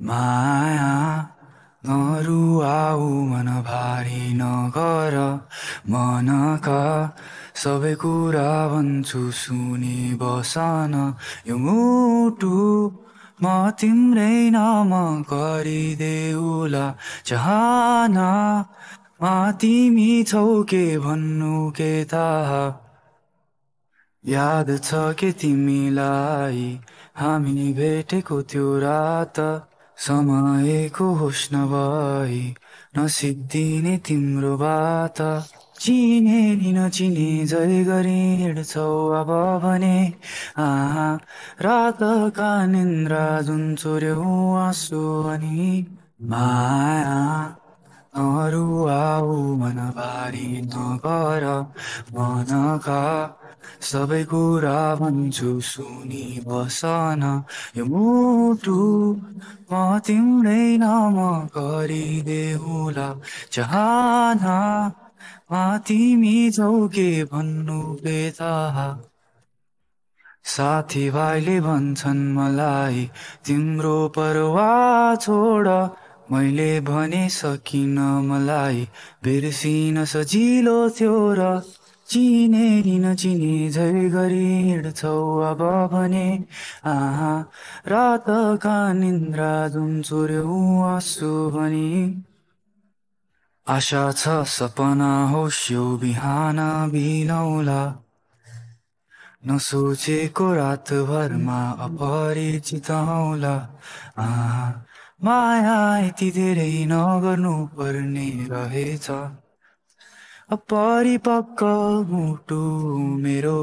माया आऊ मन भारी नगर मनका सबै कुरा भन्छु सुनि बसन यो मुटु म तिम्रै नाम गरिदेऊला चाहना मा तिमी छौ के भन्नु के थाहा याद छ के तिमीलाई हामी भेटेको त्यो रात समाएको होस् नभई नसिद्धिने तिम्रो बाता चिने नि नचिने जय गरी हिँड्छौ अब भने आहा रातका निन्द्रा जुन चोर्यौ आँसु अनि माया अरू आऊ मन भारी नगर मनका सबै कुरा भन्छु सुनि बसन यो मुटु म तिम्रै नाम गरिदेऊला चाहना मा तिमी छौ के भन्नु साथीभाइले भन्छन् मलाई तिम्रो परवा छोड मैले भने सकिन मलाई बिर्सिन सजिलो थियो र चिनेरी नचिने झै गरी हिँड्छौ अब भने आहा रातका निन्द्रा जुन चोर्यौ आँसु भने आशा छ सपना होस् यो बिहान बिनौला नसोचेको रातभरमा अपरिचित आहा माया यति धेरै नगर्नु पर्ने रहेछ अपारी पाका मुटु मेरो